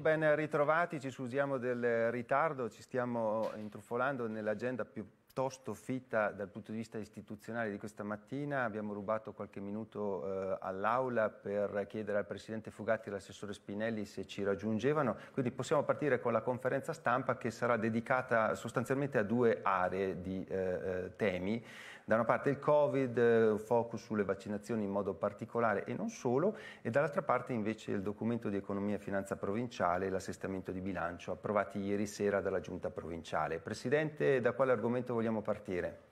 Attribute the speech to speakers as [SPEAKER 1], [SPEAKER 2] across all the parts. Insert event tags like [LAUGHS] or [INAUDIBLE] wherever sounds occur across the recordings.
[SPEAKER 1] ben ritrovati, ci scusiamo del ritardo, ci stiamo intrufolando nell'agenda piuttosto fitta dal punto di vista istituzionale di questa mattina, abbiamo rubato qualche minuto eh, all'aula per chiedere al Presidente Fugatti e all'assessore Spinelli se ci raggiungevano, quindi possiamo partire con la conferenza stampa che sarà dedicata sostanzialmente a due aree di eh, eh temi. Da una parte il Covid, eh, focus sulle vaccinazioni in modo particolare e non solo, e dall'altra parte invece il documento di economia e finanza provinciale e l'assestamento di bilancio, approvati
[SPEAKER 2] ieri sera dalla Giunta provinciale. Presidente, da quale argomento
[SPEAKER 1] vogliamo partire?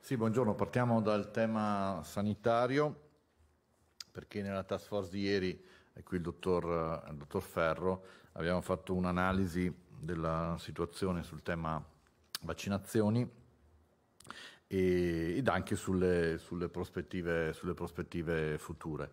[SPEAKER 2] Sì, buongiorno, partiamo dal tema sanitario, perché nella task force di ieri e qui il dottor, il dottor, Ferro, abbiamo fatto un'analisi della situazione sul tema vaccinazioni e, ed anche sulle, sulle, prospettive, sulle prospettive future.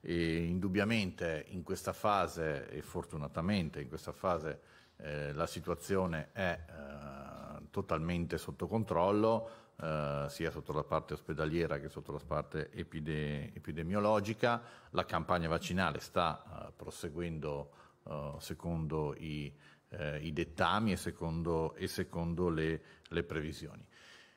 [SPEAKER 2] E indubbiamente in questa fase, e fortunatamente in questa fase, eh, la situazione è eh, totalmente sotto controllo, eh, sia sotto la parte ospedaliera che sotto la parte epide- epidemiologica. La campagna vaccinale sta eh, proseguendo eh, secondo i, eh, i, dettami e secondo, e secondo le, le previsioni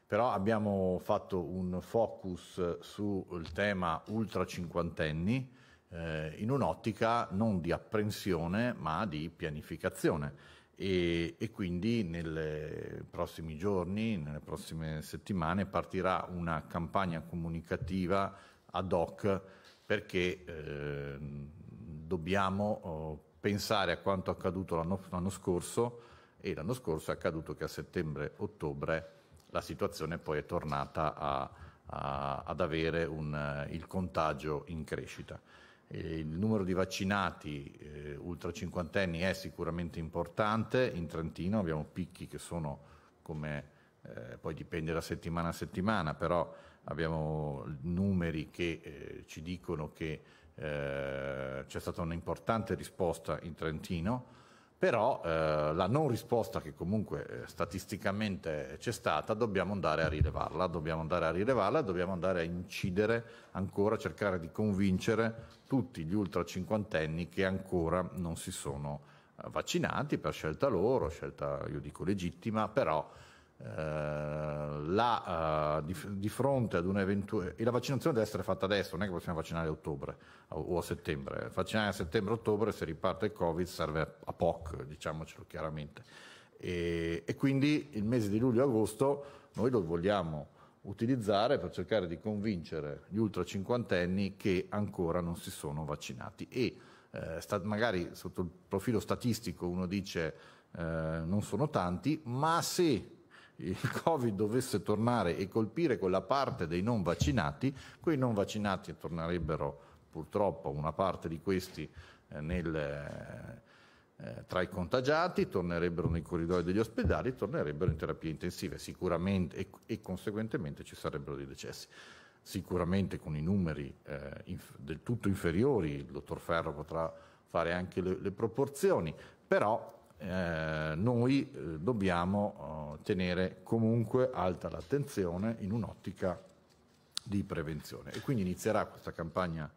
[SPEAKER 2] però abbiamo fatto un focus sul tema ultra cinquantenni eh, in un'ottica non di apprensione ma di pianificazione e, e quindi nei prossimi giorni, nelle prossime settimane partirà una campagna comunicativa ad hoc perché eh, dobbiamo oh, pensare a quanto accaduto l'anno, l'anno scorso e l'anno scorso è accaduto che a settembre-ottobre la situazione poi è tornata a, a, ad avere un, eh, il contagio in crescita. Il numero di vaccinati eh, ultra cinquantenni è sicuramente importante, in Trentino abbiamo picchi che sono come, eh, poi dipende da settimana a settimana, però abbiamo numeri che eh, ci dicono che eh, c'è stata un'importante risposta in Trentino, però eh, la non risposta che comunque eh, statisticamente c'è stata dobbiamo andare a rilevarla, dobbiamo andare a rilevarla, dobbiamo andare a incidere ancora, cercare di convincere tutti gli ultra cinquantenni che ancora non si sono eh, vaccinati per scelta loro, scelta io dico legittima, però la, uh, eh, eh, di, di, fronte ad un'eventuale e la vaccinazione deve essere fatta adesso, non è che possiamo vaccinare a ottobre o a settembre, vaccinare a settembre-ottobre se riparte il Covid serve a POC, diciamocelo chiaramente. E, e quindi il mese di luglio-agosto noi lo vogliamo utilizzare per cercare di convincere gli ultra cinquantenni che ancora non si sono vaccinati e eh, sta, magari sotto il profilo statistico uno dice eh, non sono tanti, ma se il [LAUGHS] Covid dovesse tornare e colpire quella parte dei non vaccinati, quei non vaccinati tornerebbero purtroppo una parte di questi eh, nel, eh, eh, tra i contagiati, tornerebbero nei corridoi degli ospedali, tornerebbero in terapie intensive sicuramente e, e conseguentemente ci sarebbero dei decessi sicuramente con i numeri eh, inf- del tutto inferiori, il dottor Ferro potrà fare anche le, le proporzioni, però eh, noi eh, dobbiamo eh, tenere comunque alta l'attenzione in un'ottica di prevenzione. E quindi inizierà questa campagna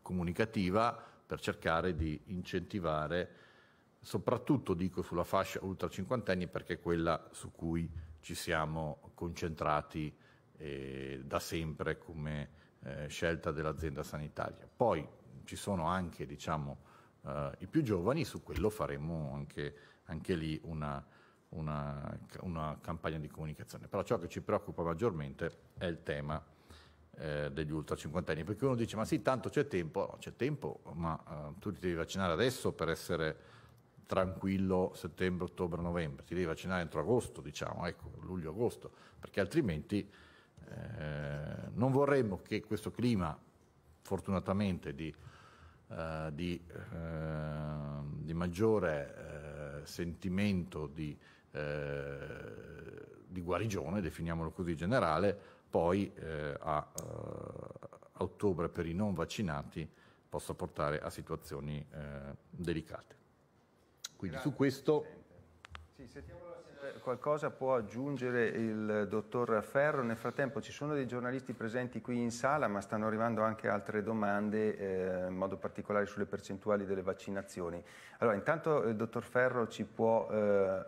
[SPEAKER 2] comunicativa per cercare di incentivare, soprattutto dico sulla fascia ultra cinquantenni perché è quella su cui ci siamo concentrati da sempre come scelta dell'azienda sanitaria. Poi ci sono anche diciamo, eh, i più giovani, su quello faremo anche, anche lì una, una, una, campagna di comunicazione. Però ciò che ci preoccupa maggiormente è il tema eh, degli ultra cinquantenni, perché uno dice ma sì, tanto c'è tempo, no, c'è tempo, ma eh, tu ti devi vaccinare adesso per essere tranquillo settembre, ottobre, novembre, ti devi vaccinare entro agosto, diciamo, ecco, luglio-agosto, perché altrimenti eh, non vorremmo che questo clima, fortunatamente, di eh, di, eh, di, maggiore eh, sentimento di, eh, di, guarigione, definiamolo così generale, poi a, a, ottobre per i non vaccinati possa portare a situazioni delicate. Quindi Grazie, su questo... Sì, sentiamo la qualcosa può aggiungere il
[SPEAKER 1] dottor Ferro. Nel frattempo ci sono dei giornalisti presenti qui in sala, ma stanno arrivando anche altre domande, eh, in modo particolare sulle percentuali delle vaccinazioni. Allora, intanto il eh, dottor Ferro ci può eh,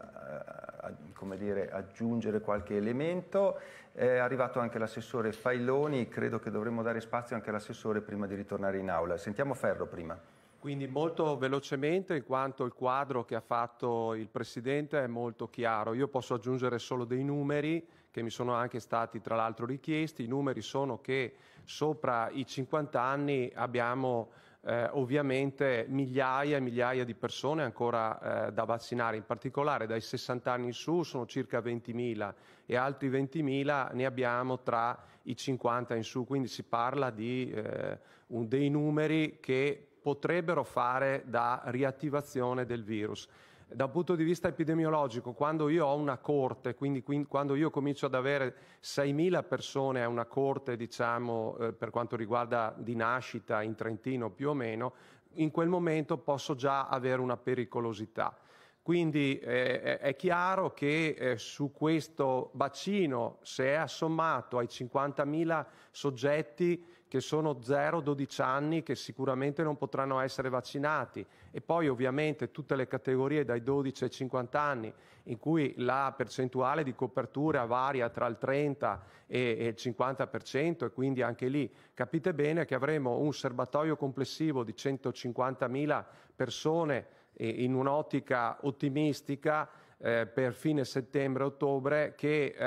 [SPEAKER 1] dire, aggiungere qualche elemento. È arrivato anche l'assessore Failoni, credo che dovremmo dare spazio anche all'assessore prima di ritornare in aula. Sentiamo Ferro prima.
[SPEAKER 3] Quindi molto velocemente, in quanto il quadro che ha fatto il Presidente è molto chiaro, io posso aggiungere solo dei numeri che mi sono anche stati tra l'altro richiesti, i numeri sono che sopra i 50 anni abbiamo eh, ovviamente migliaia e migliaia di persone ancora eh, da vaccinare, in particolare dai 60 anni in su sono circa 20.000 e altri 20.000 ne abbiamo tra i 50 in su, quindi si parla di eh, un, dei numeri che potrebbero fare da riattivazione del virus. Dal punto di vista epidemiologico, quando io ho una corte, quindi quando io comincio ad avere 6.000 persone a una corte, diciamo, eh, per quanto riguarda di nascita in Trentino più o meno, in quel momento posso già avere una pericolosità. Quindi eh, è chiaro che eh, su questo bacino, se è assommato ai 50.000 soggetti, che sono 0-12 anni che sicuramente non potranno essere vaccinati e poi ovviamente tutte le categorie dai 12 ai 50 anni in cui la percentuale di copertura varia tra il 30 e il 50% e quindi anche lì capite bene che avremo un serbatoio complessivo di 150.000 persone eh, in un'ottica ottimistica eh, per fine settembre-ottobre che eh,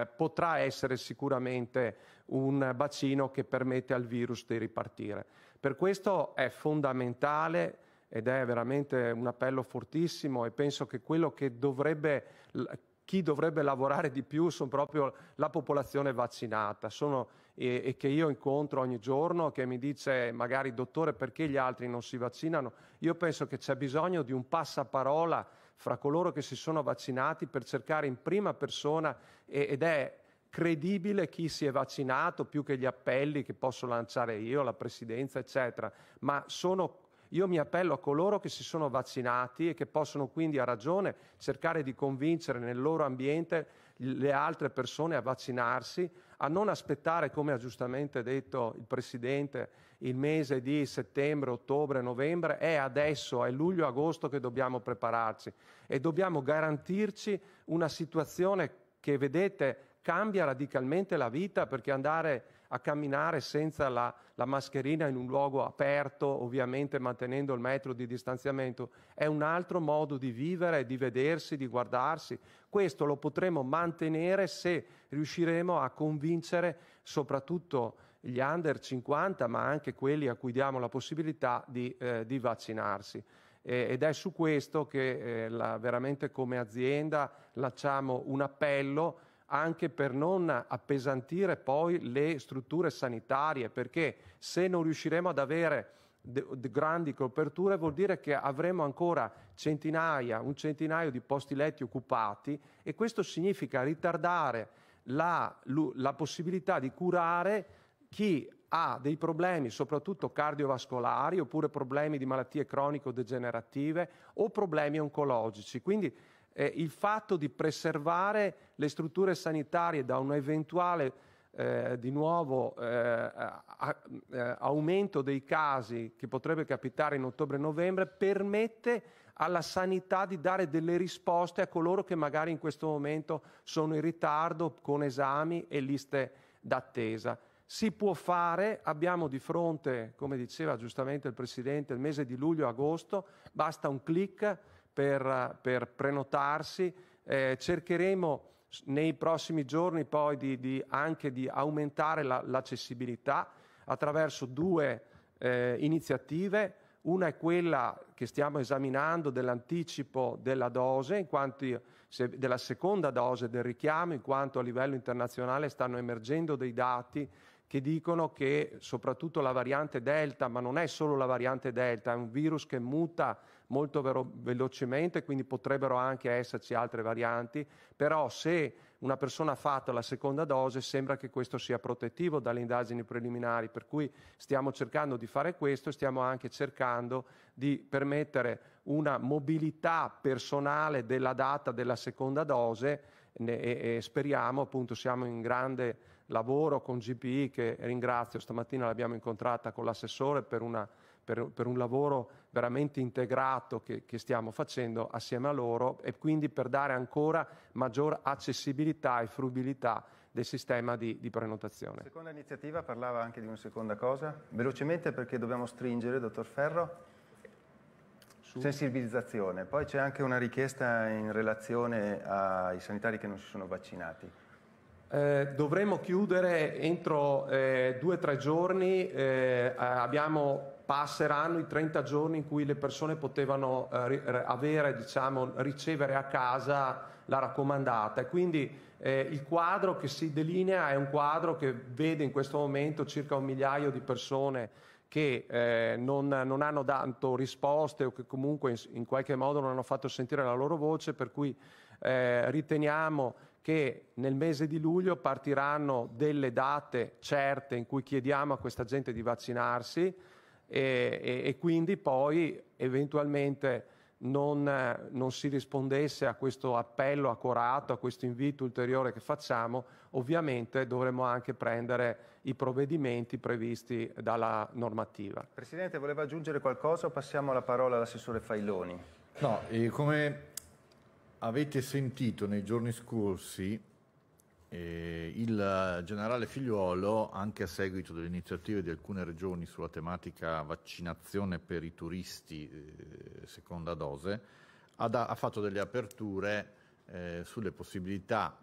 [SPEAKER 3] eh, potrà essere sicuramente un bacino che permette al virus di ripartire. Per questo è fondamentale ed è veramente un appello fortissimo e penso che quello che dovrebbe chi dovrebbe lavorare di più sono proprio la popolazione vaccinata sono, e, e, che io incontro ogni giorno che mi dice magari dottore perché gli altri non si vaccinano. Io penso che c'è bisogno di un passaparola fra coloro che si sono vaccinati per cercare in prima persona e, ed è credibile chi si è vaccinato più che gli appelli che posso lanciare io, la Presidenza, eccetera, ma sono io mi appello a coloro che si sono vaccinati e che possono quindi a ragione cercare di convincere nel loro ambiente le altre persone a vaccinarsi, a non aspettare, come ha giustamente detto il Presidente, il mese di settembre, ottobre, novembre, è adesso, è luglio, agosto che dobbiamo prepararci e dobbiamo garantirci una situazione che vedete cambia radicalmente la vita perché andare a camminare senza la, la, mascherina in un luogo aperto, ovviamente mantenendo il metro di distanziamento, è un altro modo di vivere, di vedersi, di guardarsi. Questo lo potremo mantenere se riusciremo a convincere soprattutto gli under 50, ma anche quelli a cui diamo la possibilità di, eh, di vaccinarsi ed è su questo che eh, la, veramente come azienda lanciamo un appello anche per non appesantire poi le strutture sanitarie, perché se non riusciremo ad avere de, de grandi coperture vuol dire che avremo ancora centinaia, un centinaio di posti letti occupati e questo significa ritardare la, la possibilità di curare chi ha dei problemi soprattutto cardiovascolari oppure problemi di malattie cronico-degenerative o problemi oncologici. Quindi eh, il fatto di preservare le strutture sanitarie da un eventuale eh, di nuovo eh, a, eh, aumento dei casi che potrebbe capitare in ottobre-novembre permette alla sanità di dare delle risposte a coloro che magari in questo momento sono in ritardo con esami e liste d'attesa. Si può fare, abbiamo di fronte, come diceva giustamente il Presidente, il mese di luglio-agosto, basta un clic per, per prenotarsi. Eh, cercheremo nei prossimi giorni poi di, di anche di aumentare la, l'accessibilità attraverso due eh, iniziative. Una è quella che stiamo esaminando dell'anticipo della dose, quanto, se, della seconda dose del richiamo, in quanto a livello internazionale stanno emergendo dei dati che dicono che soprattutto la variante Delta, ma non è solo la variante Delta, è un virus che muta molto vero- velocemente, quindi potrebbero anche esserci altre varianti, però se una persona ha fatto la seconda dose sembra che questo sia protettivo dalle indagini preliminari, per cui stiamo cercando di fare questo e stiamo anche cercando di permettere una mobilità personale della data della seconda dose e, e speriamo appunto siamo in grande lavoro con GPI che ringrazio, stamattina l'abbiamo incontrata con l'assessore per, una, per, per un lavoro veramente integrato che, che, stiamo facendo assieme a loro e quindi per dare ancora maggior accessibilità e fruibilità del sistema di, di prenotazione. La
[SPEAKER 1] seconda iniziativa parlava anche di una seconda cosa,
[SPEAKER 3] velocemente
[SPEAKER 1] perché dobbiamo stringere, dottor Ferro, Su. sensibilizzazione. Poi c'è anche una richiesta in relazione ai sanitari che non si sono vaccinati.
[SPEAKER 3] Eh, dovremo chiudere entro eh, due o tre giorni, eh, abbiamo passeranno i 30 giorni in cui le persone potevano eh, avere, diciamo, ricevere a casa la raccomandata e quindi eh, il quadro che si delinea è un quadro che vede in questo momento circa un migliaio di persone che eh, non, non, hanno dato risposte o che comunque in, in, qualche modo non hanno fatto sentire la loro voce, per cui eh, riteniamo che nel mese di luglio partiranno delle date certe in cui chiediamo a questa gente di vaccinarsi e, e, e quindi poi eventualmente non, non, si rispondesse a questo appello accorato, a questo invito ulteriore che facciamo, ovviamente dovremmo anche prendere i provvedimenti previsti dalla normativa.
[SPEAKER 1] Presidente, voleva aggiungere qualcosa o passiamo la parola all'assessore Failoni?
[SPEAKER 2] No, eh, come avete sentito nei giorni scorsi, eh, il eh, generale Figliuolo, anche a seguito delle iniziative di alcune regioni sulla tematica vaccinazione per i turisti eh, seconda dose, ha, da, ha, fatto delle aperture eh, sulle possibilità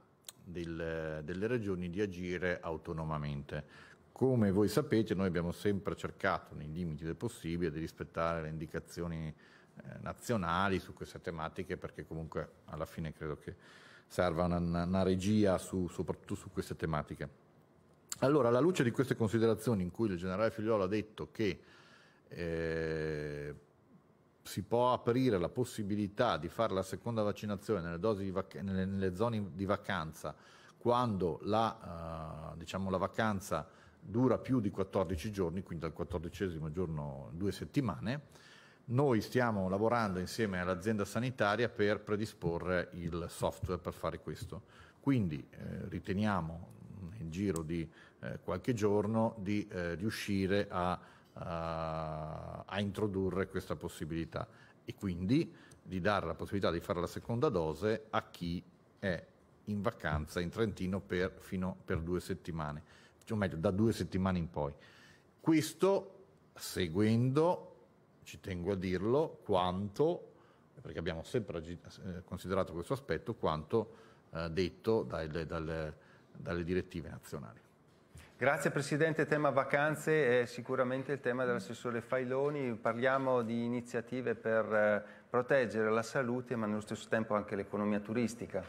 [SPEAKER 2] del, delle regioni di agire autonomamente. Come voi sapete, noi abbiamo sempre cercato, nei limiti del possibile, di rispettare le indicazioni eh, nazionali su queste tematiche, perché comunque alla fine credo che serva una, una regia su, soprattutto su queste tematiche. Allora, alla luce di queste considerazioni in cui il generale Figliolo ha detto che eh, si può aprire la possibilità di fare la seconda vaccinazione nelle, vac- nelle, nelle zone di vacanza quando la, eh, diciamo, la, vacanza dura più di 14 giorni, quindi dal 14 giorno due settimane, noi stiamo lavorando insieme all'azienda sanitaria per predisporre il software per fare questo. Quindi eh, riteniamo in giro di eh, qualche giorno di eh, riuscire a, a, eh, a introdurre questa possibilità e quindi di dare la possibilità di fare la seconda dose a chi è in vacanza in Trentino per, fino, per due settimane, cioè, o meglio da due settimane in poi. Questo seguendo ci tengo a dirlo, quanto, perché abbiamo sempre eh, considerato questo aspetto, quanto eh, detto dalle, dalle, dalle direttive nazionali.
[SPEAKER 1] Grazie Presidente, tema vacanze è sicuramente il tema dell'assessore Failoni, parliamo di iniziative per eh, proteggere la salute ma nello stesso tempo anche l'economia turistica.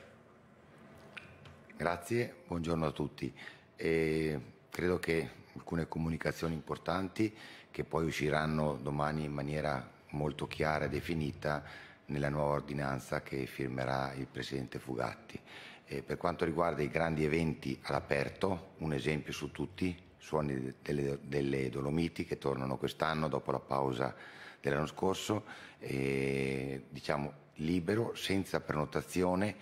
[SPEAKER 4] Grazie, buongiorno a tutti. E credo che alcune comunicazioni importanti che poi usciranno domani in maniera molto chiara e definita nella nuova ordinanza che firmerà il Presidente Fugatti. Eh, per quanto riguarda i grandi eventi all'aperto, un esempio su tutti, Suoni delle, delle Dolomiti che tornano quest'anno dopo la pausa dell'anno scorso, eh, diciamo libero, senza prenotazione,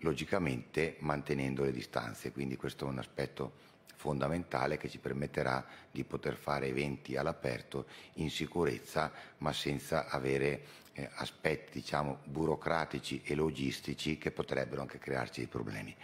[SPEAKER 4] logicamente mantenendo le distanze, quindi questo è un aspetto fondamentale che ci permetterà di poter fare eventi all'aperto in sicurezza ma senza avere eh, aspetti diciamo, burocratici e logistici che potrebbero anche crearci dei problemi.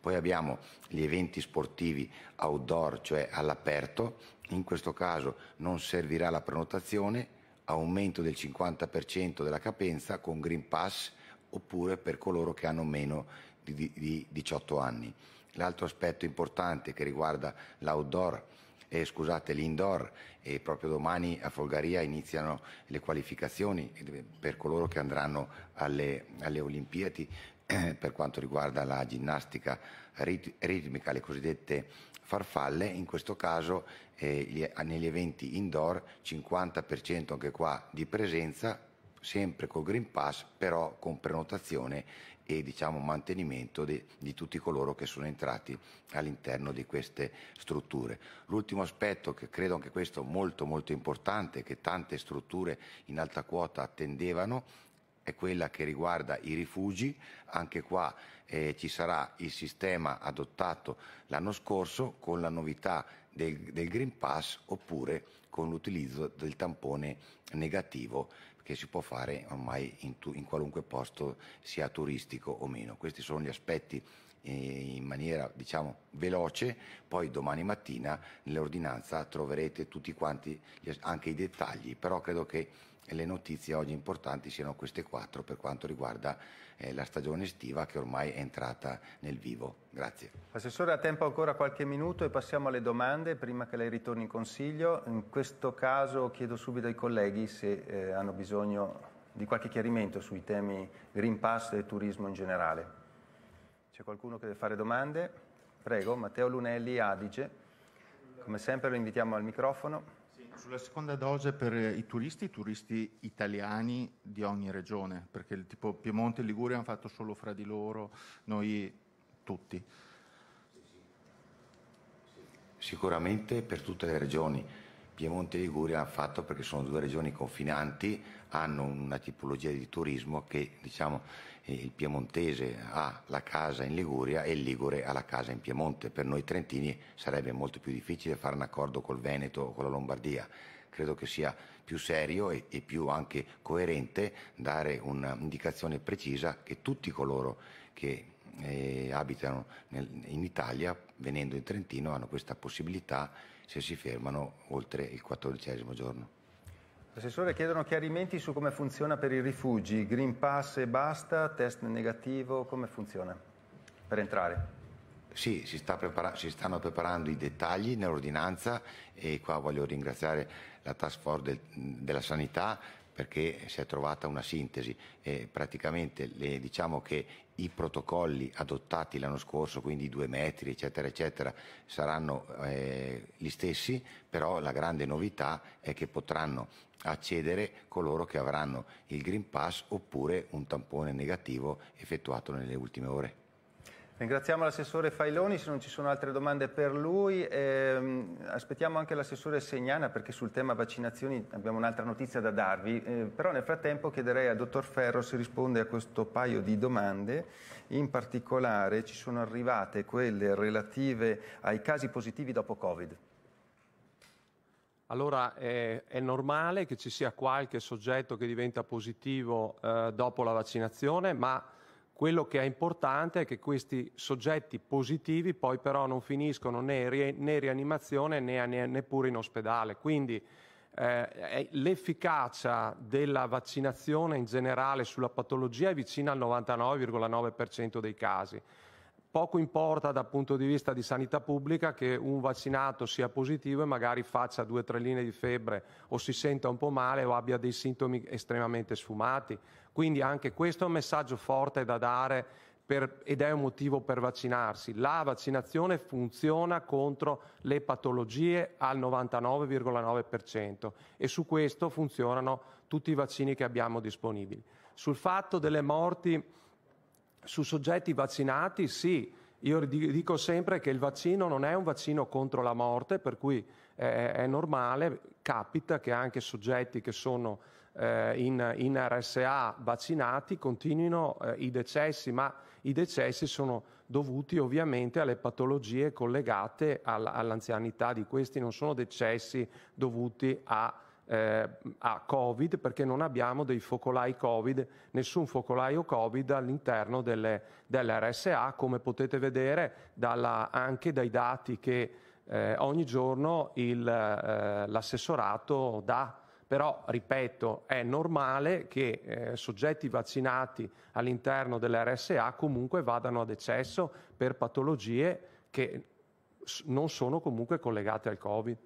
[SPEAKER 4] Poi abbiamo gli eventi sportivi outdoor, cioè all'aperto, in questo caso non servirà la prenotazione, aumento del 50% della capienza con Green Pass oppure per coloro che hanno meno di, di 18 anni. L'altro aspetto importante che riguarda l'outdoor, eh, scusate, l'indoor, e proprio domani a Folgaria iniziano le qualificazioni eh, per coloro che andranno alle, alle Olimpiadi eh, per quanto riguarda la ginnastica rit- ritmica, le cosiddette farfalle, in questo caso eh, gli, negli eventi indoor 50% anche qua di presenza sempre col Green Pass, però con prenotazione e diciamo, mantenimento di, di, tutti coloro che sono entrati all'interno di queste strutture. L'ultimo aspetto che credo anche questo molto molto importante che tante strutture in alta quota attendevano è quella che riguarda i rifugi, anche qua eh, ci sarà il sistema adottato l'anno scorso con la novità del, del Green Pass oppure con l'utilizzo del tampone negativo che si può fare ormai in, tu, in qualunque posto sia turistico o meno. Questi sono gli aspetti eh, in maniera diciamo veloce, poi domani mattina nell'ordinanza troverete tutti quanti anche i dettagli, però credo che le notizie oggi importanti siano queste quattro per quanto riguarda eh, la stagione estiva che ormai è entrata nel vivo. Grazie.
[SPEAKER 1] Assessore, ha tempo ancora qualche minuto e passiamo alle domande prima che lei ritorni in Consiglio. In questo caso chiedo subito ai colleghi se eh, hanno bisogno di qualche chiarimento sui temi Green Pass e turismo in generale. C'è qualcuno che deve fare domande? Prego, Matteo Lunelli, Adige. Come sempre lo invitiamo al microfono.
[SPEAKER 2] Sulla seconda dose per eh, i turisti, i turisti italiani di ogni regione, perché tipo Piemonte e Liguria hanno fatto solo fra di loro,
[SPEAKER 4] noi tutti. Sicuramente per tutte le regioni. Piemonte e Liguria hanno fatto perché sono due regioni confinanti, hanno una tipologia di turismo che diciamo, il piemontese ha la casa in Liguria e il Ligure ha la casa in Piemonte. Per noi trentini sarebbe molto più difficile fare un accordo col Veneto o con la Lombardia. Credo che sia più serio e, e più anche coerente dare un'indicazione precisa che tutti coloro che eh, abitano nel, in Italia, venendo in Trentino, hanno questa possibilità se si fermano oltre il quattordicesimo giorno.
[SPEAKER 1] Assessore, chiedono chiarimenti su come funziona per i rifugi, Green Pass e basta, test negativo, come funziona
[SPEAKER 4] per entrare? Sì, si, sta si, stanno preparando i dettagli nell'ordinanza e qua voglio ringraziare la task force del, della sanità perché si è trovata una sintesi. E praticamente le, diciamo che i protocolli adottati l'anno scorso, quindi i due metri, eccetera, eccetera, saranno eh, gli stessi, però la grande novità è che potranno accedere coloro che avranno il Green Pass oppure un tampone negativo effettuato nelle ultime ore.
[SPEAKER 1] Ringraziamo l'assessore Failoni, se non ci sono altre domande per lui. Ehm, aspettiamo anche l'assessore Segnana perché sul tema vaccinazioni abbiamo un'altra notizia da darvi, eh, però nel frattempo chiederei al dottor Ferro se risponde a questo paio di domande. In particolare ci sono arrivate quelle relative ai casi positivi dopo Covid.
[SPEAKER 3] Allora è, è, normale che ci sia qualche soggetto che diventa positivo eh, dopo la vaccinazione, ma quello che è importante è che questi soggetti positivi poi però non finiscono né, ri- né rianimazione né, né neppure in ospedale. Quindi eh, l'efficacia della vaccinazione in generale sulla patologia è vicina al 99,9% dei casi. Poco importa dal punto di vista di sanità pubblica che un vaccinato sia positivo e magari faccia due o tre linee di febbre o si senta un po' male o abbia dei sintomi estremamente sfumati. Quindi anche questo è un messaggio forte da dare per, ed è un motivo per vaccinarsi. La vaccinazione funziona contro le patologie al 99,9% e su questo funzionano tutti i vaccini che abbiamo disponibili. Sul fatto delle morti su soggetti vaccinati sì, io dico sempre che il vaccino non è un vaccino contro la morte, per cui è, è normale, capita che anche soggetti che sono eh, in, in, RSA vaccinati continuino eh, i decessi, ma i decessi sono dovuti ovviamente alle patologie collegate all, all'anzianità di questi, non sono decessi dovuti a eh, a Covid perché non abbiamo dei focolai Covid, nessun focolaio Covid all'interno delle, dell'RSA, come potete vedere dalla, anche dai dati che eh, ogni giorno il, eh, l'assessorato dà. Però, ripeto, è normale che eh, soggetti vaccinati all'interno dell'RSA comunque vadano ad eccesso per patologie che non sono comunque collegate al Covid.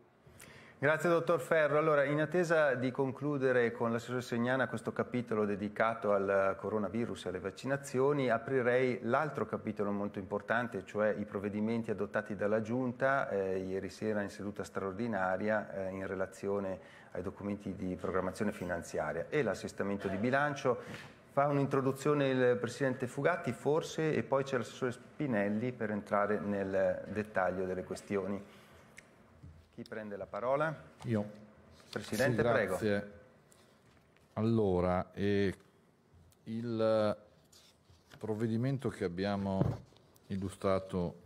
[SPEAKER 1] Grazie dottor Ferro. Allora, in attesa di concludere con l'assessore Segnana questo capitolo dedicato al coronavirus e alle vaccinazioni, aprirei l'altro capitolo molto importante, cioè i provvedimenti adottati dalla Giunta eh, ieri sera in seduta straordinaria eh, in relazione ai documenti di programmazione finanziaria e l'assestamento di bilancio. Fa un'introduzione il Presidente Fugatti, forse, e poi c'è l'assessore Spinelli per entrare nel dettaglio delle questioni. Chi prende la parola?
[SPEAKER 2] Io. Presidente, sì, prego. Allora, eh, il provvedimento che abbiamo illustrato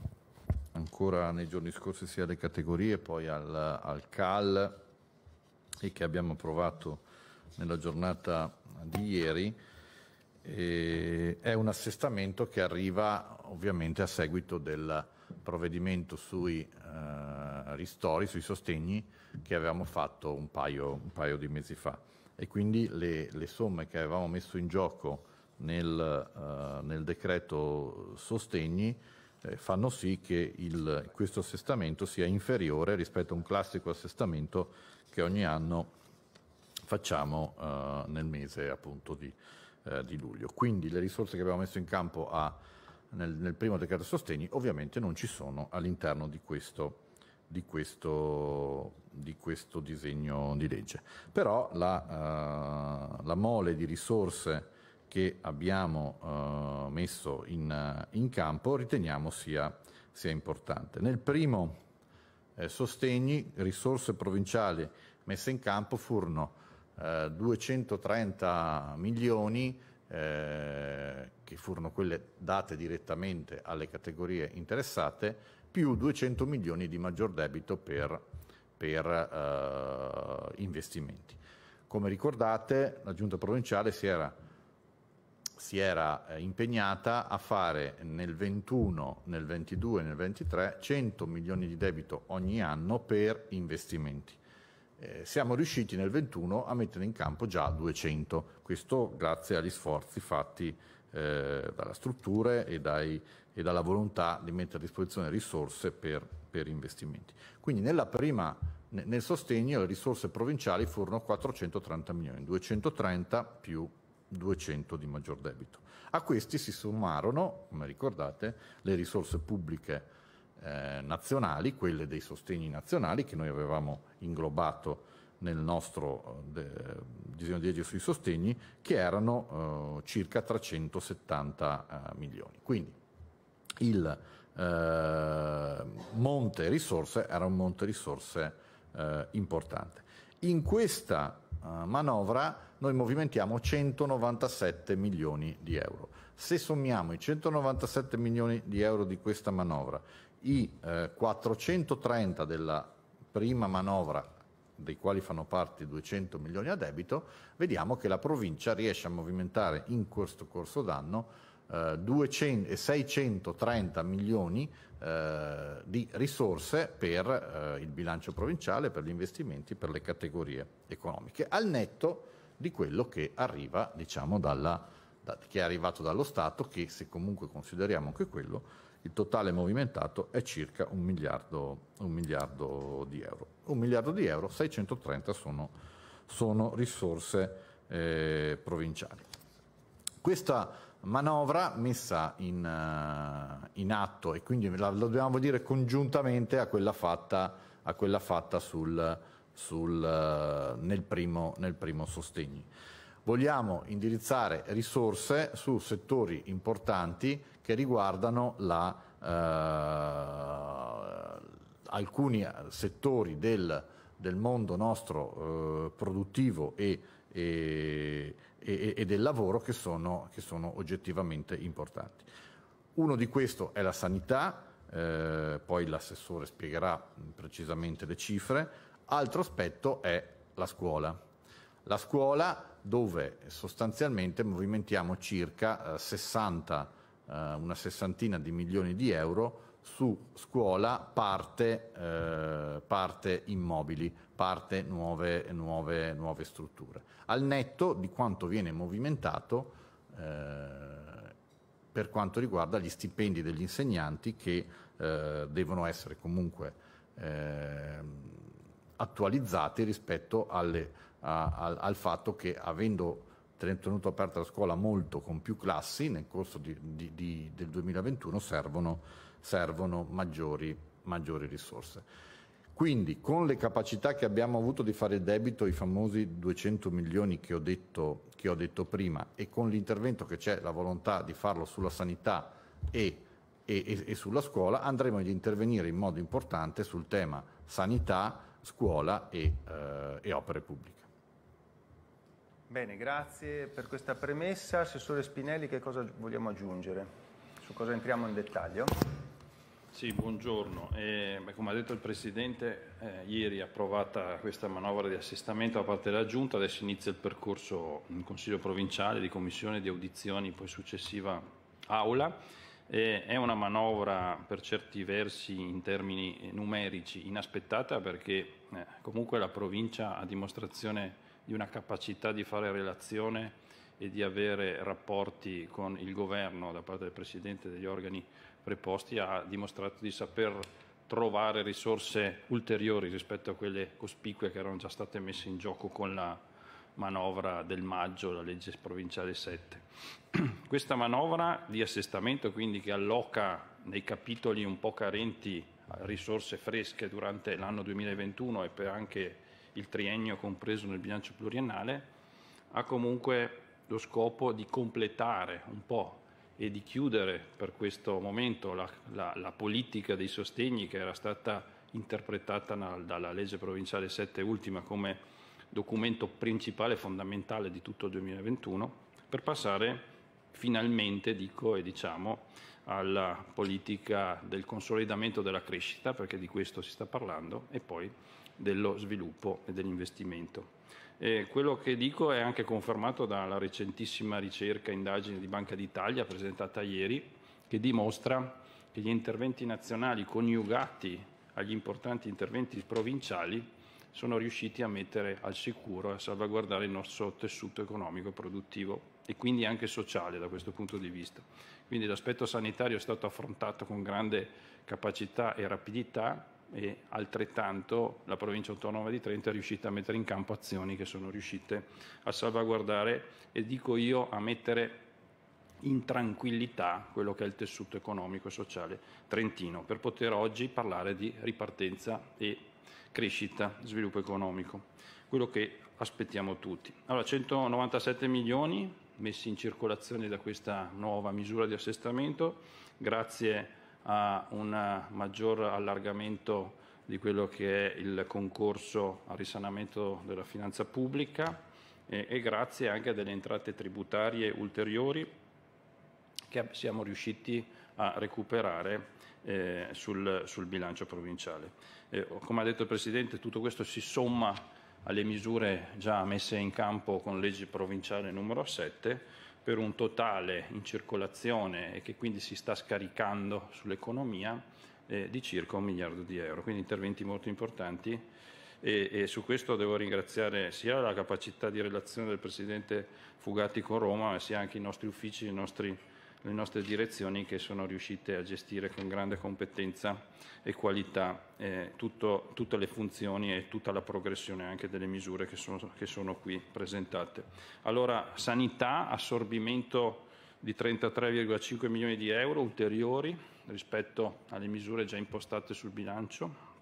[SPEAKER 2] ancora nei giorni scorsi sia alle categorie, poi al, al CAL e che abbiamo approvato nella giornata di ieri, eh, è un assestamento che arriva ovviamente a seguito del provvedimento sui eh, ristori, sui sostegni che avevamo fatto un paio, un paio di mesi fa. E quindi le, le, somme che avevamo messo in gioco nel, eh, nel decreto sostegni eh, fanno sì che il, questo assestamento sia inferiore rispetto a un classico assestamento che ogni anno facciamo eh, nel mese appunto di, eh, di luglio. Quindi le risorse che abbiamo messo in campo a nel, nel primo decreto sostegni ovviamente non ci sono all'interno di questo, di questo, di questo disegno di legge. Però la, uh, la mole di risorse che abbiamo uh, messo in, in, campo riteniamo sia, sia importante. Nel primo eh, sostegni risorse provinciali messe in campo furono eh, 230 milioni eh, che furono quelle date direttamente alle categorie interessate, più 200 milioni di maggior debito per, per eh, investimenti. Come ricordate, la giunta provinciale si era, si era eh, impegnata a fare nel 21, nel 22 e nel 23 100 milioni di debito ogni anno per investimenti eh, siamo riusciti nel 21 a mettere in campo già 200. Questo grazie agli sforzi fatti eh, dalla struttura e, dai, e, dalla volontà di mettere a disposizione risorse per, per investimenti. Quindi prima, nel sostegno le risorse provinciali furono 430 milioni, 230 più 200 di maggior debito. A questi si sommarono, come ricordate, le risorse pubbliche eh, nazionali, quelle dei sostegni nazionali che noi avevamo inglobato nel nostro eh, de, disegno di legge sui sostegni, che erano eh, circa 370 eh, milioni. Quindi il eh, monte risorse era un monte risorse eh, importante. In questa manovra noi movimentiamo 197 milioni di euro. Se sommiamo i 197 milioni di euro di questa manovra i eh, 430 della prima manovra, dei quali fanno parte 200 milioni a debito, vediamo che la provincia riesce a movimentare in questo corso d'anno eh, 630 eh, milioni eh, di risorse per eh, il bilancio provinciale, per gli investimenti, per le categorie economiche, al netto di quello che arriva diciamo, dalla, da, che è arrivato dallo Stato, che se comunque consideriamo anche quello, il totale movimentato è circa un miliardo, un miliardo di euro. Un miliardo di euro, 630 sono, sono risorse eh, provinciali. Questa manovra messa in, uh, in, atto e quindi la, la dobbiamo dire congiuntamente a quella fatta, a quella fatta sul, sul, uh, nel, primo, nel primo sostegno. Vogliamo indirizzare risorse su settori importanti che riguardano la, eh, alcuni eh, settori del, del mondo nostro eh, produttivo e, e, e, e, del lavoro che sono, che sono oggettivamente importanti. Uno di questi è la sanità, eh, poi l'assessore spiegherà mm, precisamente le cifre. Altro aspetto è la scuola. La scuola dove sostanzialmente movimentiamo circa eh, 60 eh, una sessantina di milioni di euro su scuola, parte, eh, parte immobili, parte nuove, nuove, nuove, strutture, al netto di quanto viene movimentato eh, per quanto riguarda gli stipendi degli insegnanti che eh, devono essere comunque ehm, attualizzati rispetto alle, a, al, al fatto che avendo tenuto aperta la scuola molto con più classi, nel corso di, di, di, del 2021 servono, servono maggiori, maggiori risorse. Quindi con le capacità che abbiamo avuto di fare il debito, i famosi 200 milioni che ho, detto, che ho detto, prima, e con l'intervento che c'è, la volontà di farlo sulla sanità e, e, e sulla scuola, andremo ad intervenire in modo importante sul tema sanità, scuola e, eh, e opere pubbliche.
[SPEAKER 1] Bene, grazie per questa premessa. Assessore Spinelli, che cosa vogliamo aggiungere? Su cosa entriamo in dettaglio?
[SPEAKER 5] Sì, buongiorno. Eh, come ha detto il Presidente, eh, ieri approvata questa manovra di assestamento da parte della Giunta, adesso inizia il percorso in Consiglio provinciale di commissione, di audizioni, poi successiva aula. Eh, è una manovra per certi versi in termini numerici inaspettata perché eh, comunque la provincia ha dimostrazione di una capacità di fare relazione e di avere rapporti con il governo da parte del Presidente e degli organi preposti ha dimostrato di saper trovare risorse ulteriori rispetto a quelle cospicue che erano già state messe in gioco con la manovra del maggio, la legge provinciale 7. [CLEARS THROAT] Questa manovra di assestamento quindi che alloca nei capitoli un po' carenti risorse fresche durante l'anno 2021 e per anche il triennio compreso nel bilancio pluriennale, ha comunque lo scopo di completare un po' e di chiudere per questo momento la, la, la politica dei sostegni che era stata interpretata na, dalla legge provinciale 7 ultima come documento principale e fondamentale di tutto il 2021 per passare finalmente, dico e diciamo, alla politica del consolidamento della crescita, perché di questo si sta parlando, e poi dello sviluppo e dell'investimento. E quello che dico è anche confermato dalla recentissima ricerca e indagine di Banca d'Italia presentata ieri, che dimostra che gli interventi nazionali coniugati agli importanti interventi provinciali sono riusciti a mettere al sicuro e a salvaguardare il nostro tessuto economico e produttivo e quindi anche sociale da questo punto di vista. Quindi l'aspetto sanitario è stato affrontato con grande capacità e rapidità e altrettanto la provincia autonoma di Trento è riuscita a mettere in campo azioni che sono riuscite a salvaguardare e dico io a mettere in tranquillità quello che è il tessuto economico e sociale trentino per poter oggi parlare di ripartenza e crescita, sviluppo economico, quello che aspettiamo tutti. Allora 197 milioni messi in circolazione da questa nuova misura di assestamento, grazie a a un eh, maggior allargamento di quello che è il concorso al risanamento della finanza pubblica e, e grazie anche a delle entrate tributarie ulteriori che siamo riusciti a recuperare eh, sul, sul, bilancio provinciale. Eh, come ha detto il Presidente, tutto questo si somma alle misure già messe in campo con legge provinciale numero 7 per un totale in circolazione e che quindi si sta scaricando sull'economia eh, di circa un miliardo di euro. Quindi interventi molto importanti e, e, su questo devo ringraziare sia la capacità di relazione del Presidente Fugati con Roma, ma sia anche i nostri uffici, i nostri le nostre direzioni che sono riuscite a gestire con grande competenza e qualità eh, tutto, tutte le funzioni e tutta la progressione anche delle misure che sono, che sono qui presentate. Allora, sanità, assorbimento di 33,5 milioni di euro ulteriori rispetto alle misure già impostate sul bilancio,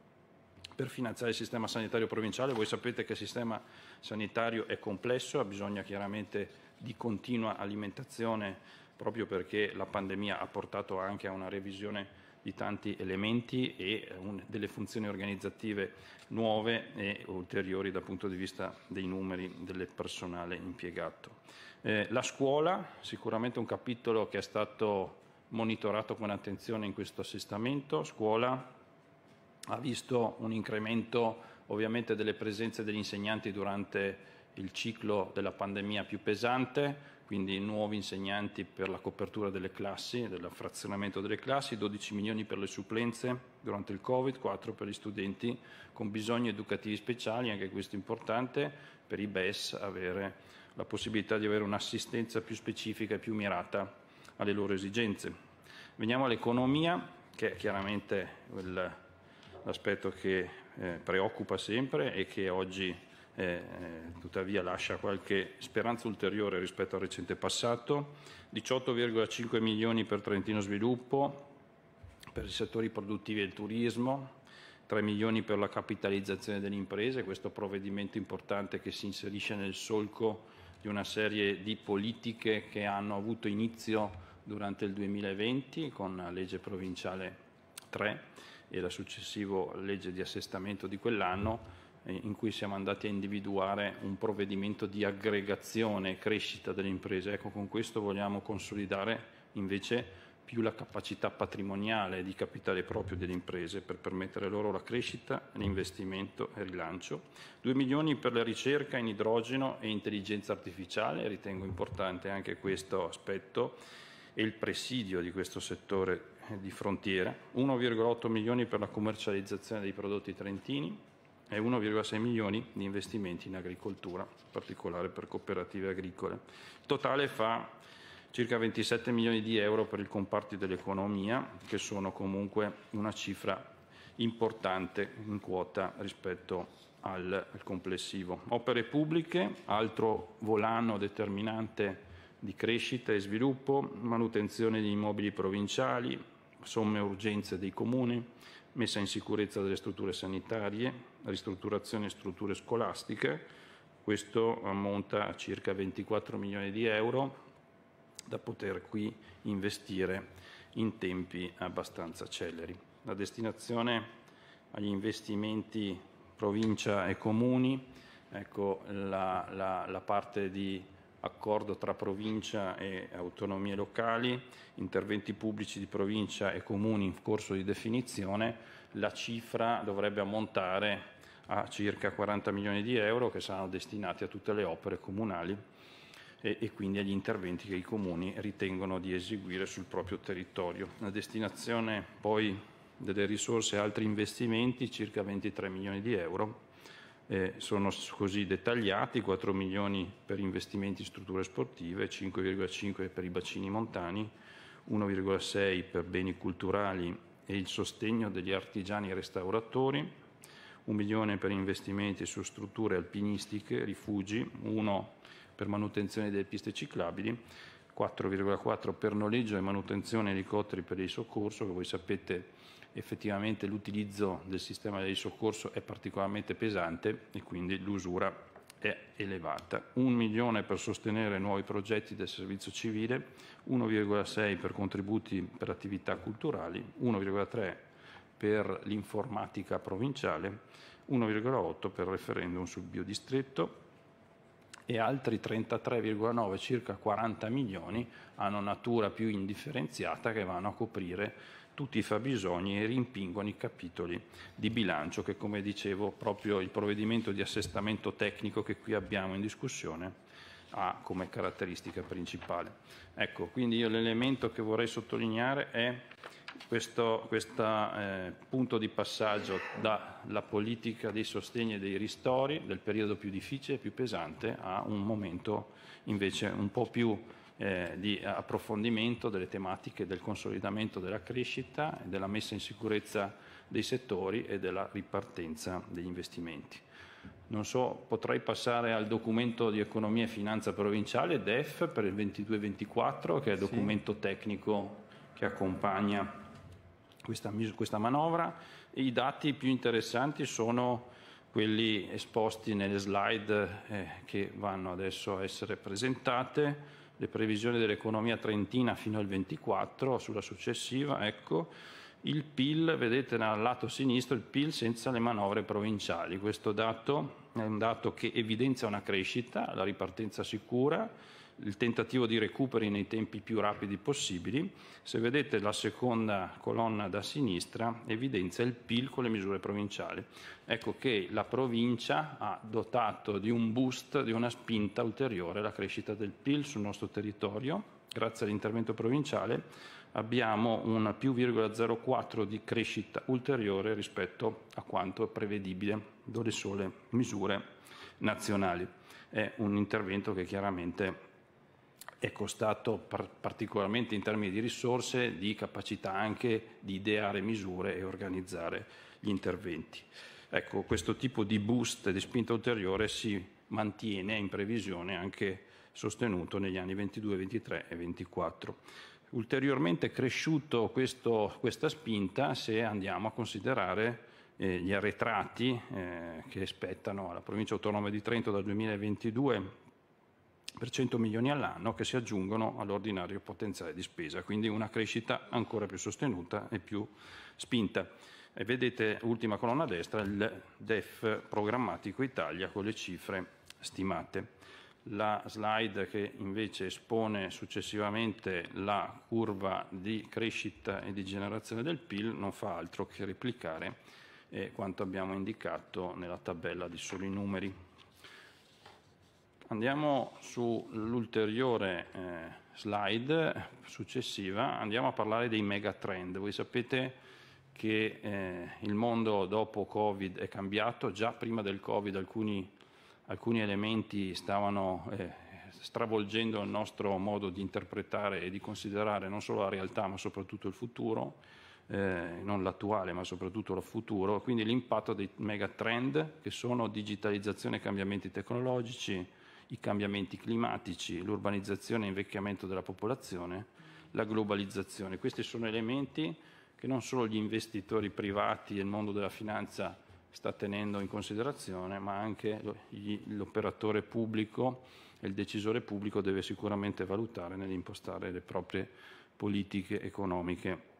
[SPEAKER 5] per finanziare il sistema sanitario provinciale. Voi sapete che il sistema sanitario è complesso, ha bisogno chiaramente di continua alimentazione proprio perché la pandemia ha portato anche a una revisione di tanti elementi e eh, un, delle funzioni organizzative nuove e ulteriori dal punto di vista dei numeri del personale impiegato. Eh, la scuola, sicuramente un capitolo che è stato monitorato con attenzione in questo assestamento, scuola ha visto un incremento ovviamente delle presenze degli insegnanti durante il ciclo della pandemia più pesante, quindi nuovi insegnanti per la copertura delle classi, del frazionamento delle classi, 12 milioni per le supplenze durante il Covid, 4 per gli studenti con bisogni educativi speciali, anche questo è importante, per i BES avere la possibilità di avere un'assistenza più specifica e più mirata alle loro esigenze. Veniamo all'economia, che è chiaramente l'aspetto che eh, preoccupa sempre e che oggi eh, tuttavia lascia qualche speranza ulteriore rispetto al recente passato, 18,5 milioni per Trentino Sviluppo, per i settori produttivi e il turismo, 3 milioni per la capitalizzazione delle imprese, questo provvedimento importante che si inserisce nel solco di una serie di politiche che hanno avuto inizio durante il 2020 con la legge provinciale 3 e la successiva legge di assestamento di quell'anno eh, in cui siamo andati a individuare un provvedimento di aggregazione e crescita delle imprese. Ecco, con questo vogliamo consolidare invece più la capacità patrimoniale di capitale proprio delle imprese per permettere loro la crescita, l'investimento e il rilancio. 2 milioni per la ricerca in idrogeno e intelligenza artificiale, ritengo importante anche questo aspetto e il presidio di questo settore eh, di frontiera. 1,8 milioni per la commercializzazione dei prodotti trentini, e 1,6 milioni di investimenti in agricoltura, in particolare per cooperative agricole. Il totale fa circa 27 milioni di euro per il comparto dell'economia, che sono comunque una cifra importante in quota rispetto al, al complessivo. Opere pubbliche, altro volano determinante di crescita e sviluppo, manutenzione di immobili provinciali, somme urgenze dei comuni, messa in sicurezza delle strutture sanitarie, ristrutturazione strutture scolastiche, questo ammonta a circa 24 milioni di euro da poter qui investire in tempi abbastanza celeri. La destinazione agli investimenti provincia e comuni, ecco la, la, la parte di accordo tra provincia e autonomie locali, interventi pubblici di provincia e comuni in corso di definizione, la cifra dovrebbe ammontare a circa 40 milioni di euro che saranno destinati a tutte le opere comunali e, e quindi agli interventi che i comuni ritengono di eseguire sul proprio territorio. La destinazione poi delle risorse e altri investimenti, circa 23 milioni di euro, eh, sono così dettagliati, 4 milioni per investimenti in strutture sportive, 5,5 per i bacini montani, 1,6 per beni culturali e il sostegno degli artigiani e restauratori, 1 milione per investimenti su strutture alpinistiche, rifugi, 1 per manutenzione delle piste ciclabili, 4,4 per noleggio e manutenzione elicotteri per il soccorso, che voi sapete effettivamente l'utilizzo del sistema di soccorso è particolarmente pesante e quindi l'usura è elevata. 1 milione per sostenere nuovi progetti del servizio civile, 1,6 per contributi per attività culturali, 1,3 per l'informatica provinciale, 1,8 per referendum sul biodistretto e altri 33,9 circa 40 milioni hanno natura più indifferenziata che vanno a coprire tutti i fabbisogni e rimpingono i capitoli di bilancio che, come dicevo, proprio il provvedimento di assestamento tecnico che qui abbiamo in discussione ha come caratteristica principale. Ecco, quindi io l'elemento che vorrei sottolineare è questo eh, punto di passaggio dalla politica dei sostegni e dei ristori del periodo più difficile, e più pesante, a un momento invece un po' più eh, di approfondimento delle tematiche del consolidamento della crescita, della messa in sicurezza dei settori e della ripartenza degli investimenti. Non so, potrei passare al documento di economia e finanza provinciale, DEF, per il 22-24, che è il documento sì. tecnico che accompagna questa, questa manovra. I dati più interessanti sono quelli esposti nelle slide eh, che vanno adesso a essere presentate le previsioni dell'economia trentina fino al 24, sulla successiva, ecco, il PIL, vedete dal lato sinistro, il PIL senza le manovre provinciali. Questo dato è un dato che evidenzia una crescita, la ripartenza sicura, il tentativo di recuperi nei tempi più rapidi possibili. Se vedete la seconda colonna da sinistra evidenzia il PIL con le misure provinciali. Ecco che la provincia ha dotato di un boost, di una spinta ulteriore la crescita del PIL sul nostro territorio. Grazie all'intervento provinciale abbiamo un più 0,04 di crescita ulteriore rispetto a quanto è prevedibile dalle sole misure nazionali. È un intervento che chiaramente è costato par- particolarmente in termini di risorse, di capacità anche di ideare misure e organizzare gli interventi. Ecco, questo tipo di boost, di spinta ulteriore si mantiene in previsione anche sostenuto negli anni 22, 23 e 24. Ulteriormente cresciuto questo, questa spinta se andiamo a considerare eh, gli arretrati eh, che spettano alla provincia autonoma di Trento dal 2022 per 100 milioni all'anno che si aggiungono all'ordinario potenziale di spesa, quindi una crescita ancora più sostenuta e più spinta. E vedete, ultima colonna a destra, il DEF programmatico Italia con le cifre stimate. La slide che invece espone successivamente la curva di crescita e di generazione del PIL non fa altro che replicare eh, quanto abbiamo indicato nella tabella di soli numeri. Andiamo sull'ulteriore eh, slide successiva, andiamo a parlare dei megatrend. Voi sapete che eh, il mondo dopo Covid è cambiato, già prima del Covid alcuni, alcuni elementi stavano eh, stravolgendo il nostro modo di interpretare e di considerare non solo la realtà ma soprattutto il futuro, eh, non l'attuale ma soprattutto il futuro, quindi l'impatto dei megatrend che sono digitalizzazione e cambiamenti tecnologici, i cambiamenti climatici, l'urbanizzazione e invecchiamento della popolazione, la globalizzazione. Questi sono elementi che non solo gli investitori privati e il mondo della finanza sta tenendo in considerazione, ma anche l'operatore pubblico e il decisore pubblico deve sicuramente valutare nell'impostare le proprie politiche economiche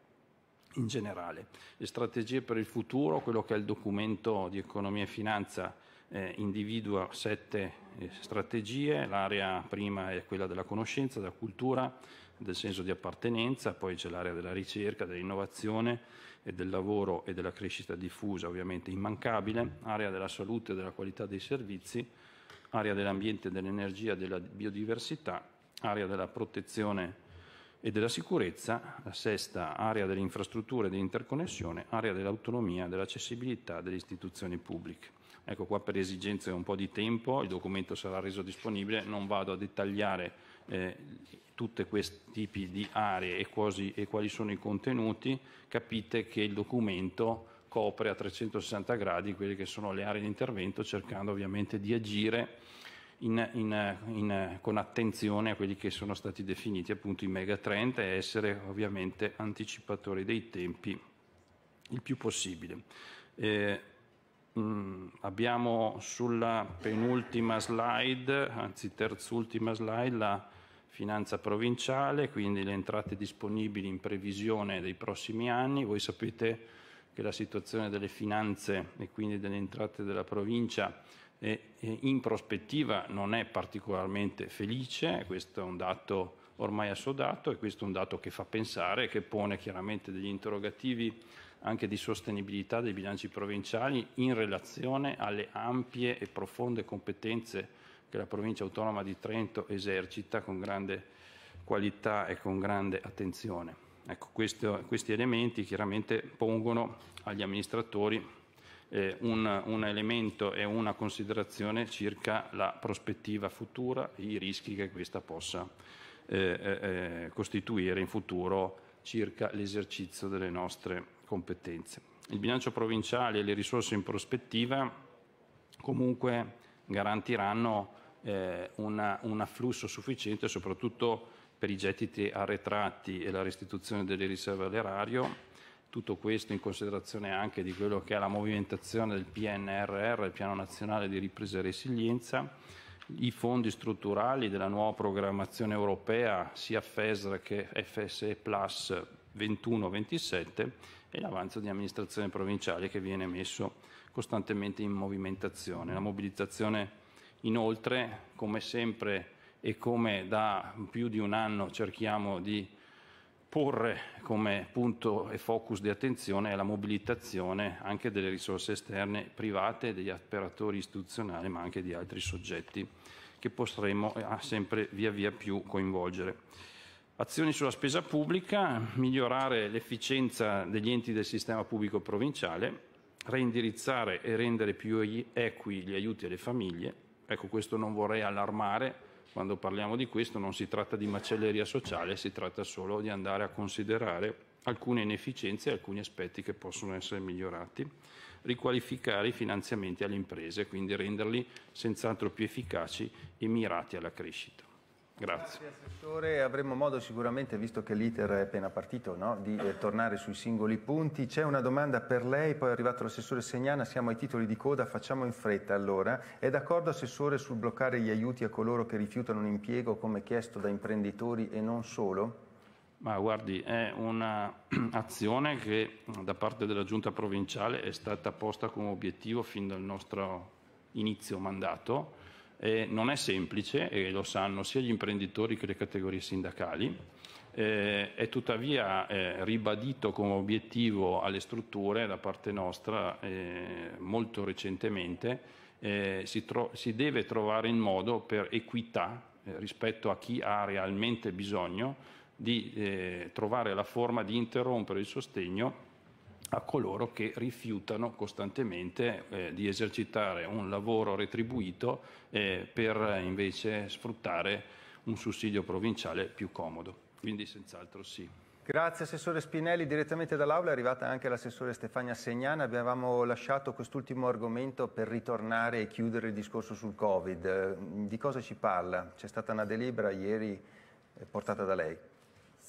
[SPEAKER 5] in generale. Le strategie per il futuro, quello che è il documento di economia e finanza eh, individua sette eh, strategie, l'area prima è quella della conoscenza, della cultura, del senso di appartenenza, poi c'è l'area della ricerca, dell'innovazione e del lavoro e della crescita diffusa, ovviamente immancabile, area della salute e della qualità dei servizi, area dell'ambiente, dell'energia, e della biodiversità, area della protezione e della sicurezza, la sesta area delle infrastrutture e dell'interconnessione, area dell'autonomia, dell'accessibilità delle istituzioni pubbliche. Ecco qua per esigenze un po' di tempo, il documento sarà reso disponibile, non vado a dettagliare eh, tutti questi tipi di aree e, quasi, e quali sono i contenuti, capite che il documento copre a 360 gradi quelle che sono le aree di intervento, cercando ovviamente di agire in, in, in, con attenzione a quelli che sono stati definiti appunto i megatrend e essere ovviamente anticipatori dei tempi il più possibile. Eh, Mm, abbiamo sulla penultima slide, anzi terzultima slide, la finanza provinciale, quindi le entrate disponibili in previsione dei prossimi anni. Voi sapete che la situazione delle finanze e quindi delle entrate della provincia è, è in prospettiva non è particolarmente felice, questo è un dato ormai assodato e questo è un dato che fa pensare, che pone chiaramente degli interrogativi anche di sostenibilità dei bilanci provinciali in relazione alle ampie e profonde competenze che la provincia autonoma di Trento esercita con grande qualità e con grande attenzione. Ecco, questo, questi elementi chiaramente pongono agli amministratori eh, un, un, elemento e una considerazione circa la prospettiva futura e i rischi che questa possa eh, eh, eh, costituire in futuro circa l'esercizio delle nostre competenze. Il bilancio provinciale e le risorse in prospettiva comunque garantiranno eh, una, un afflusso sufficiente soprattutto per i gettiti arretrati e la restituzione delle riserve all'erario tutto questo in considerazione anche di quello che è la movimentazione del PNRR, il Piano Nazionale di Ripresa e Resilienza, i fondi strutturali della nuova programmazione europea, sia FESR che FSE Plus 21-27 e l'avanzo di amministrazione provinciale che viene messo costantemente in movimentazione. La mobilizzazione inoltre, come sempre e come da più di un anno cerchiamo di porre come punto e focus di attenzione è la mobilitazione anche delle risorse esterne private, degli operatori istituzionali, ma anche di altri soggetti che potremo eh, ah, sempre via via più coinvolgere. Azioni sulla spesa pubblica, migliorare l'efficienza degli enti del sistema pubblico provinciale, reindirizzare e rendere più equi gli aiuti alle famiglie. Ecco, questo non vorrei allarmare, quando parliamo di questo non si tratta di macelleria sociale, si tratta solo di andare a considerare alcune inefficienze e alcuni aspetti che possono essere migliorati, riqualificare i finanziamenti alle imprese, quindi renderli senz'altro più efficaci e mirati alla crescita. Grazie. Grazie
[SPEAKER 1] Assessore, avremo modo sicuramente, visto che l'iter è appena partito, no? di eh, tornare sui singoli punti. C'è una domanda per lei, poi è arrivato l'assessore Segnana, siamo ai titoli di coda, facciamo in fretta allora. È d'accordo Assessore sul bloccare gli aiuti a coloro che rifiutano un impiego come chiesto da imprenditori e non solo?
[SPEAKER 5] Ma guardi, è un'azione [CLEARS THROAT] che da parte della Giunta provinciale è stata posta come obiettivo fin dal nostro inizio mandato eh, non è semplice, e lo sanno sia gli imprenditori che le categorie sindacali. Eh, è tuttavia eh, ribadito come obiettivo alle strutture da parte nostra eh, molto recentemente. Eh, si, tro- si, deve trovare il modo per equità eh, rispetto a chi ha realmente bisogno di trovare la forma di interrompere il sostegno a coloro che rifiutano costantemente eh, di esercitare un lavoro retribuito eh, per eh, invece sfruttare un sussidio provinciale più comodo. Quindi senz'altro sì.
[SPEAKER 1] Grazie Assessore Spinelli, direttamente dall'Aula è arrivata anche l'assessore Stefania Segnana, avevamo lasciato quest'ultimo argomento per ritornare e chiudere il discorso sul Covid. Di cosa ci parla? C'è stata una delibera ieri eh, portata da lei.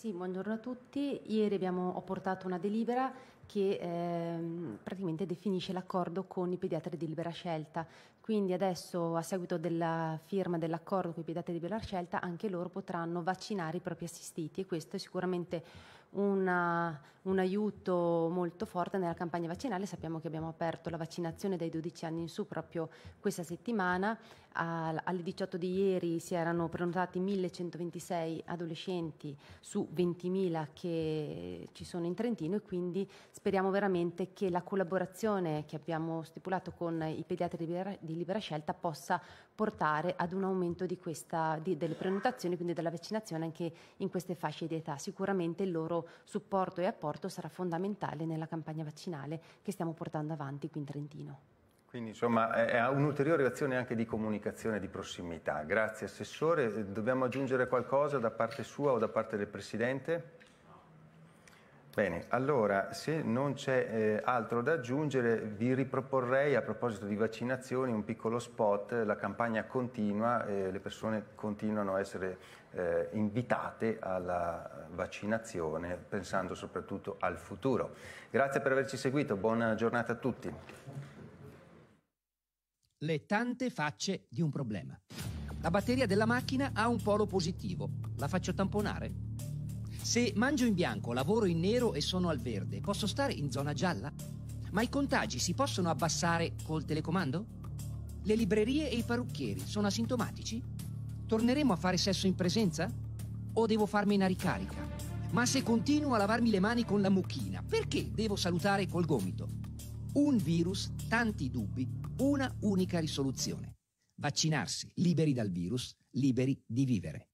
[SPEAKER 3] Sì, buongiorno a tutti. Ieri abbiamo, ho portato una delibera che ehm, praticamente definisce l'accordo con i pediatri di libera scelta. Quindi adesso, a seguito della firma dell'accordo con i pediatri di libera scelta, anche loro potranno vaccinare i propri assistiti e questo è sicuramente una, un aiuto molto forte nella campagna vaccinale. Sappiamo che abbiamo aperto la vaccinazione dai 12 anni in su proprio questa settimana alle 18 di ieri si erano prenotati 1126 adolescenti su 20.000 che ci sono in Trentino e quindi speriamo veramente che la collaborazione che abbiamo stipulato con i pediatri di libera, scelta possa portare ad un aumento di questa, di, delle prenotazioni, quindi della vaccinazione anche in queste fasce di età. Sicuramente il loro supporto e apporto sarà fondamentale nella campagna vaccinale che stiamo portando avanti qui in Trentino.
[SPEAKER 1] Quindi insomma è un'ulteriore azione anche di comunicazione di prossimità. Grazie Assessore. Eh, dobbiamo aggiungere qualcosa da parte sua o da parte del Presidente? Bene, allora se non c'è eh, altro da aggiungere vi riproporrei a proposito di vaccinazioni un piccolo spot, la campagna continua, eh, le persone continuano a essere eh, invitate alla vaccinazione pensando soprattutto al futuro. Grazie per averci seguito, buona giornata a tutti. Le tante facce di un problema. La batteria della macchina ha un polo positivo. La faccio tamponare? Se mangio in bianco, lavoro in nero e sono al verde, posso stare in zona gialla? Ma i contagi si possono abbassare col telecomando? Le librerie e i parrucchieri sono asintomatici? Torneremo a fare sesso in presenza? O devo farmi una ricarica? Ma se continuo a lavarmi le mani con la mucchina, perché devo salutare col gomito? Un virus, tanti dubbi, una unica risoluzione. Vaccinarsi, liberi dal
[SPEAKER 4] virus, liberi di vivere.